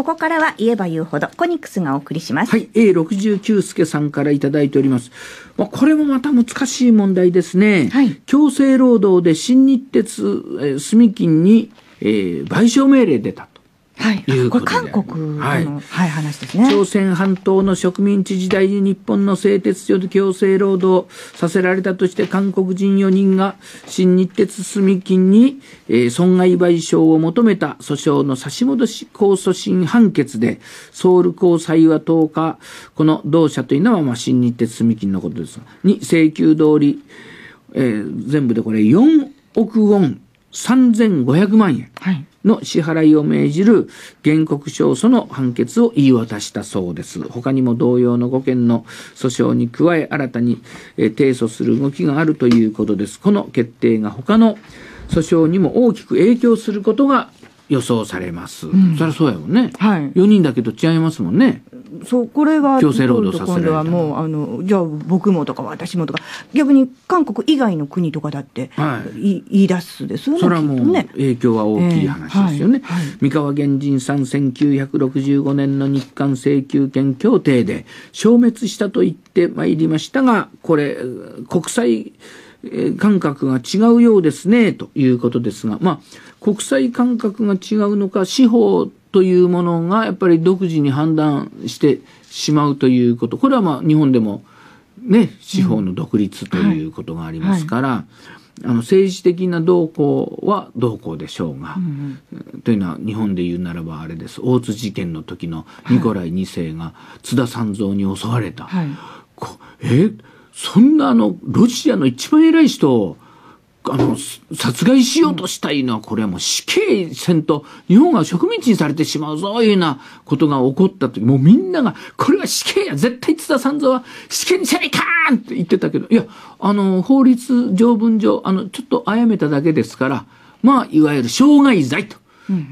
ここからは言えば言うほど、コニックスがお送りします。はい、A69 助さんからいただいております。まあ、これもまた難しい問題ですね。はい、強制労働で新日鉄、えー、住金に、えー、賠償命令出た。はい、いうこと韓国の、はいはい、話ですね朝鮮半島の植民地時代に日本の製鉄所で強制労働させられたとして韓国人4人が新日鉄住金に、えー、損害賠償を求めた訴訟の差し戻し控訴審判決でソウル高裁は10日この同社というのは、まあ、新日鉄住金のことですに請求通り、えー、全部でこれ4億ウォン3500万円の支払いを命じる原告勝訴の判決を言い渡したそうです。他にも同様の5件の訴訟に加え新たに提訴する動きがあるということです。この決定が他の訴訟にも大きく影響することが予想されます、うん、そりゃそうやもんね、はい、4人だけど違いますもんねそうこれが強制労働させ今度はもうあのじゃあ僕もとか私もとか逆に韓国以外の国とかだって、はい、言い出すですよねそれはもう影響は大きい話ですよね、えーはい三河原人さん1965年の日韓請求権協定で消滅したと言ってまいりましたがこれ国際感覚が違うようですね、ということですが、まあ、国際感覚が違うのか、司法というものがやっぱり独自に判断してしまうということ、これはまあ日本でもね、司法の独立ということがありますから、うんはいはい、あの政治的な動向は動向でしょうが、うんというのは日本で言うならばあれです、大津事件の時のニコライ2世が津田三蔵に襲われた。はい、こえそんなあの、ロシアの一番偉い人を、あの、殺害しようとしたいのは、これはもう死刑戦と、日本が植民地にされてしまうぞ、いうようなことが起こった時、もうみんなが、これは死刑や絶対津田三蔵は死刑にせないかんって言ってたけど、いや、あの、法律条文上、あの、ちょっとあやめただけですから、まあ、いわゆる傷害罪と。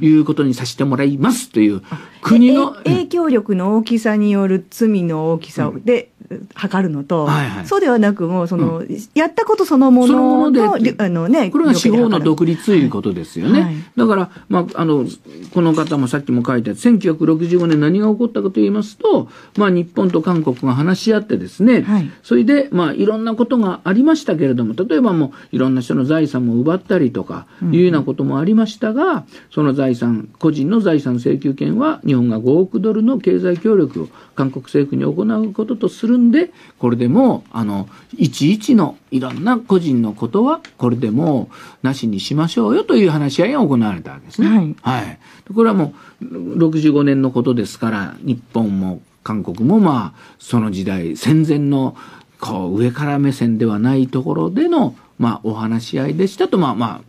いうことにさせてもらいますという、うん、国の影響力の大きさによる罪の大きさで、うん測るのと、はいはい、そうではなく、もうその、うん、やったことそのもののあの、ね、これは司法の独立ということですよね。はい、だから、まああの、この方もさっきも書いてある、1965年何が起こったかと言いますと、まあ、日本と韓国が話し合ってですね、はい、それで、まあ、いろんなことがありましたけれども、例えばもういろんな人の財産も奪ったりとか、いうようなこともありましたが、うん、その財産、個人の財産請求権は日本が5億ドルの経済協力を韓国政府に行うこととするんで、これでも、あの、いちいちのいろんな個人のことは、これでもなしにしましょうよという話し合いが行われたわけですね。はい。はい、これはもう、65年のことですから、日本も韓国もまあ、その時代、戦前の、こう、上から目線ではないところでの、まあ、お話し合いでしたと、まあまあ、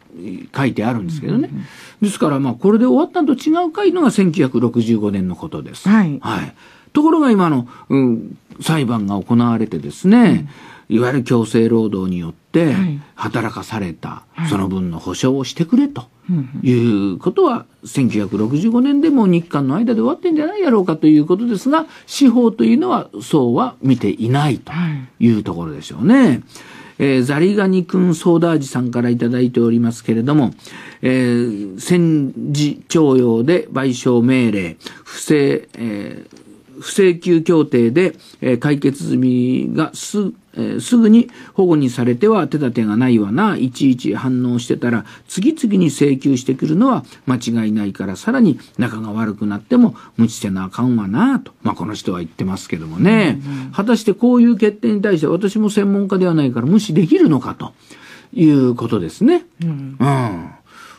書いてあるんですけどね。ですから、まあ、これで終わったのと違うかいのが1965年のことです。はい。はいところが今の、うん、裁判が行われてですね、うん、いわゆる強制労働によって働かされた、はい、その分の保証をしてくれと。いうことは1965年でも日韓の間で終わってんじゃないやろうかということですが司法というのはそうは見ていないというところでしょうね。はいえー、ザリガニ君ソーダ味さんからいただいておりますけれども、えー、戦時徴用で賠償命令、不正、えー、不請求協定で、えー、解決済みがす、えー、すぐに保護にされては手立てがないわな、いちいち反応してたら、次々に請求してくるのは間違いないから、さらに仲が悪くなっても無知せなあかんわな、と。まあ、この人は言ってますけどもね。うんうん、果たしてこういう決定に対して私も専門家ではないから無視できるのか、ということですね。うん、うん。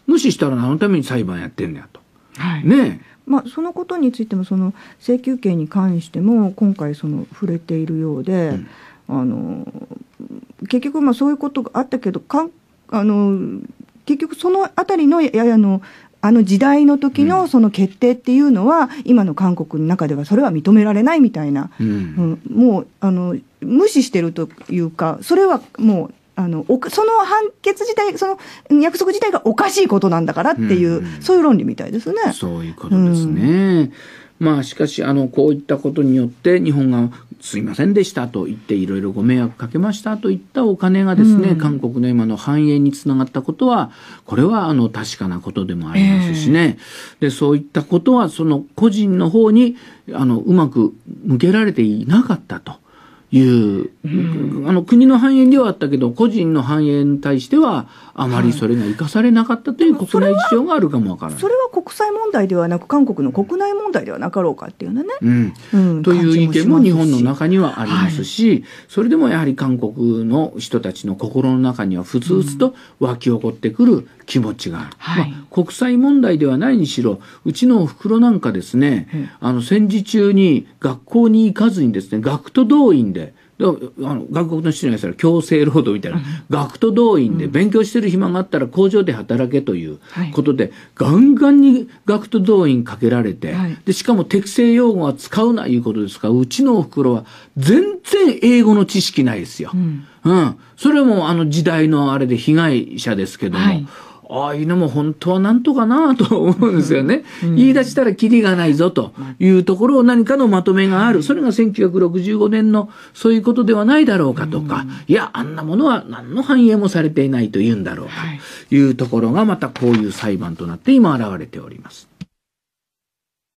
無視したら何のために裁判やってんだよ、と。はい、ねえ。まあ、そのことについてもその請求権に関しても今回その触れているようで、うん、あの結局まあそういうことがあったけどかんあの結局その辺りのややのあの時代の時のその決定っていうのは、今の韓国の中ではそれは認められないみたいな、うん、うん、もうあの無視してるというか、それはもうあのその判決自体、その約束自体がおかしいことなんだからっていう、うん、そういう論理みたいですね。そういうことですね。うん、まあ、しかしあの、こういったことによって、日本がすいませんでしたと言って、いろいろご迷惑かけましたといったお金がですね、うん、韓国の今の繁栄につながったことは、これはあの確かなことでもありますしね、えー、でそういったことは、その個人の方にあのうまく向けられていなかったと。いう、あの国の繁栄ではあったけど、個人の繁栄に対しては、あまりそれが生かされなかったという国内事情があるかもわからない、それは国際問題ではなく、韓国の国内問題ではなかろうかっていうのね。という意見も日本の中にはありますし、はい、それでもやはり韓国の人たちの心の中には、ふつつと湧き起こってくる気持ちがある、はい、まあ、国際問題ではないにしろ、うちのおふくろなんかですね、あの戦時中に学校に行かずにですね、学徒動員であの外国の人にたら強制労働みたいな、うん、学徒動員で勉強してる暇があったら工場で働けということで、はい、ガンガンに学徒動員かけられて、はい、でしかも適正用語は使うないうことですから、うちのおふくろは全然英語の知識ないですよ。うん、うん、それもあの時代のあれで被害者ですけども、はいああいうのも本当はなんとかなと思うんですよね、言い出したらきりがないぞというところを何かのまとめがある、それが1965年のそういうことではないだろうかとか、いや、あんなものは何の反映もされていないというんだろうかというところが、またこういう裁判となって今現れております。